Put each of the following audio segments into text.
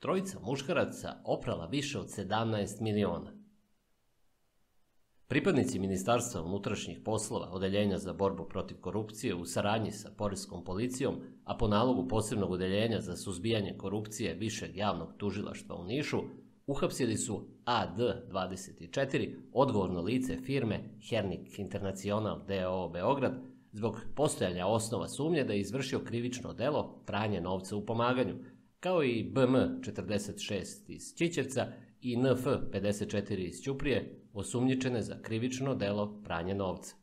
trojica muškaraca oprala više od 17 miliona. Pripadnici Ministarstva unutrašnjih poslova Odeljenja za borbu protiv korupcije u saradnji sa Poreskom policijom, a po nalogu posebnog Odeljenja za suzbijanje korupcije Višeg javnog tužilaštva u Nišu, uhapsili su AD24, odgovorno lice firme Hernik International DOO Beograd, zbog postojanja osnova sumnje da je izvršio krivično delo pranje novca u pomaganju – kao i BM 46 iz Ćićevca i NF 54 iz Ćuprije, osumnjičene za krivično delo pranje novca.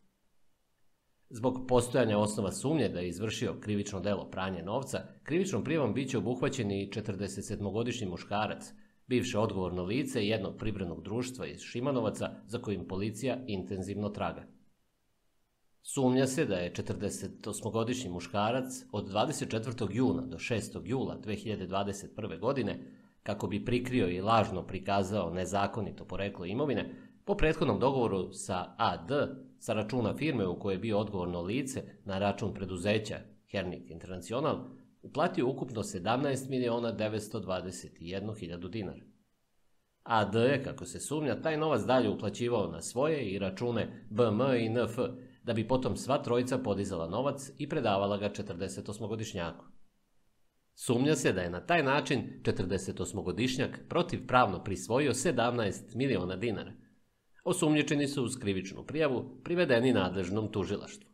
Zbog postojanja osnova sumnje da je izvršio krivično delo pranje novca, krivičnom prijevom biće obuhvaćen i 47-godišnji muškarac, bivše odgovorno lice jednog pribrenog društva iz Šimanovaca za kojim policija intenzivno traga. Sumnja se da je 48-godišnji muškarac od 24. juna do 6. jula 2021. godine, kako bi prikrio i lažno prikazao nezakonito poreklo imovine, po prethodnom dogovoru sa AD, sa računa firme u kojoj je bio odgovorno lice na račun preduzeća Hernik International, uplatio ukupno 17 miliona 921 hiljadu dinara. AD je, kako se sumnja, taj novac dalje uplaćivao na svoje i račune BM i NF, da bi potom sva trojica podizala novac i predavala ga 48-godišnjaku. Sumnja se da je na taj način 48-godišnjak protivpravno prisvojio 17 miliona dinara. Osumnjičeni su uz krivičnu prijavu privedeni nadležnom tužilaštvu.